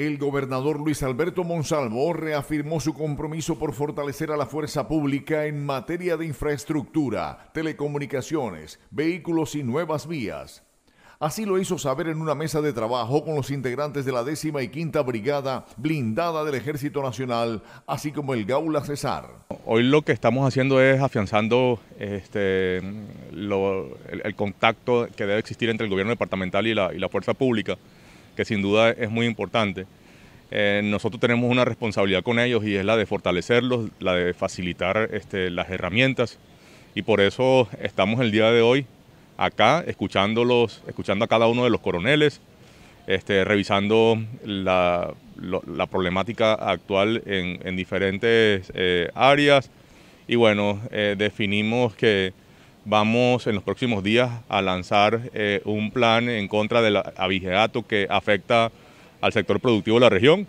El gobernador Luis Alberto Monsalvo reafirmó su compromiso por fortalecer a la fuerza pública en materia de infraestructura, telecomunicaciones, vehículos y nuevas vías. Así lo hizo saber en una mesa de trabajo con los integrantes de la décima y quinta brigada blindada del Ejército Nacional, así como el Gaula César. Hoy lo que estamos haciendo es afianzando este, el, contacto que debe existir entre el gobierno departamental y la fuerza pública que sin duda es muy importante. Eh, nosotros tenemos una responsabilidad con ellos y es la de fortalecerlos, la de facilitar este, las herramientas y por eso estamos el día de hoy acá escuchándolos, escuchando a cada uno de los coroneles, este, revisando la, problemática actual en, diferentes eh, áreas y bueno, eh, definimos que Vamos en los próximos días a lanzar eh, un plan en contra del abigeato que afecta al sector productivo de la región,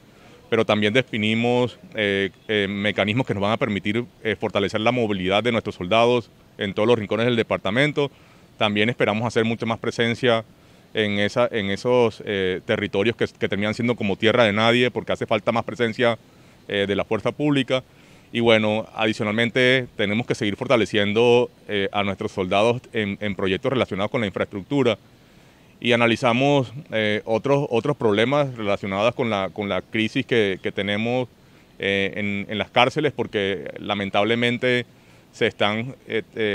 pero también definimos eh, eh, mecanismos que nos van a permitir fortalecer la movilidad de nuestros soldados en todos los rincones del departamento. También esperamos hacer mucha más presencia en, esos territorios que, que, terminan siendo como tierra de nadie, porque hace falta más presencia de la fuerza pública. Y bueno, adicionalmente tenemos que seguir fortaleciendo eh, a nuestros soldados en, proyectos relacionados con la infraestructura y analizamos eh, otros, otros problemas relacionados con la, con la crisis que, que tenemos eh, en, las cárceles porque lamentablemente se están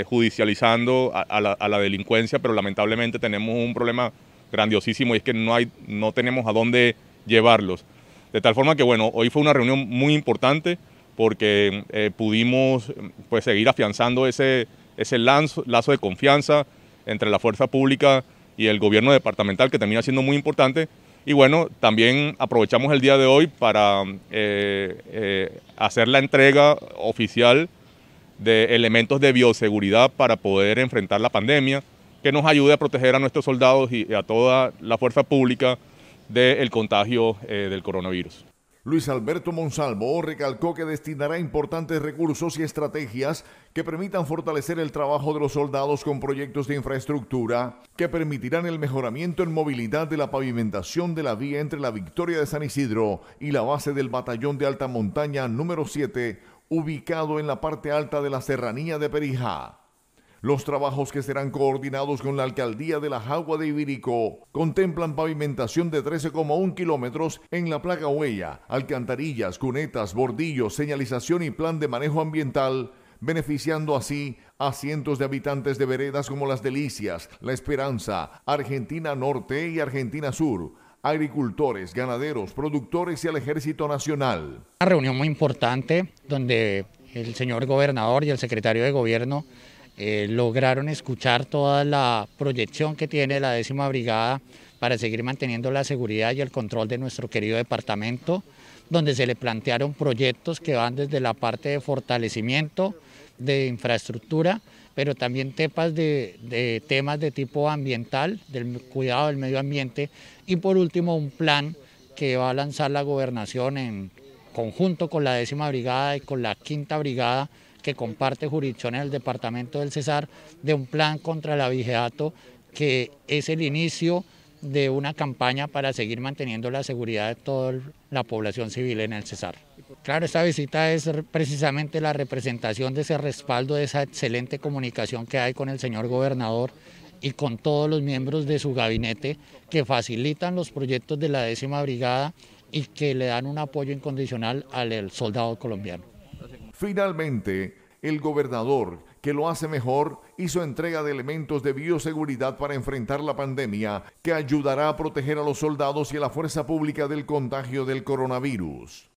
judicializando a, la, delincuencia, pero lamentablemente tenemos un problema grandiosísimo y es que no, hay, no tenemos a dónde llevarlos. De tal forma que bueno, hoy fue una reunión muy importante porque eh, pudimos pues, seguir afianzando ese, lazo de confianza entre la fuerza pública y el gobierno departamental, que termina siendo muy importante. Y bueno, también aprovechamos el día de hoy para eh, eh, hacer la entrega oficial de elementos de bioseguridad para poder enfrentar la pandemia, que nos ayude a proteger a nuestros soldados y a toda la fuerza pública del contagio del coronavirus. Luis Alberto Monsalvo recalcó que destinará importantes recursos y estrategias que permitan fortalecer el trabajo de los soldados con proyectos de infraestructura que permitirán el mejoramiento en movilidad de la pavimentación de la vía entre la Victoria de San Isidro y la base del Batallón de Alta Montaña número 7, ubicado en la parte alta de la Serranía de Perijá. Los trabajos que serán coordinados con la alcaldía de la Jagua de Ibirico contemplan pavimentación de 13,1 kilómetros en la placa huella, alcantarillas, cunetas, bordillos, señalización y plan de manejo ambiental beneficiando así a cientos de habitantes de veredas como Las Delicias, La Esperanza, Argentina Norte y Argentina Sur, agricultores, ganaderos, productores y al Ejército Nacional. Una reunión muy importante donde el señor gobernador y el secretario de gobierno eh, lograron escuchar toda la proyección que tiene la décima brigada para seguir manteniendo la seguridad y el control de nuestro querido departamento, donde se le plantearon proyectos que van desde la parte de fortalecimiento, de infraestructura, pero también de temas de tipo ambiental, del cuidado del medio ambiente, y por último un plan que va a lanzar la gobernación en conjunto con la décima brigada y con la quinta brigada que comparte jurisdicción en el departamento del Cesar de un plan contra la abigeato que es el inicio de una campaña para seguir manteniendo la seguridad de toda la población civil en el Cesar. Claro, esta visita es precisamente la representación de ese respaldo, de esa excelente comunicación que hay con el señor gobernador y con todos los miembros de su gabinete que facilitan los proyectos de la décima brigada y que le dan un apoyo incondicional al soldado colombiano. Finalmente, el gobernador, que lo hace mejor, hizo entrega de elementos de bioseguridad para enfrentar la pandemia que ayudará a proteger a los soldados y a la fuerza pública del contagio del coronavirus.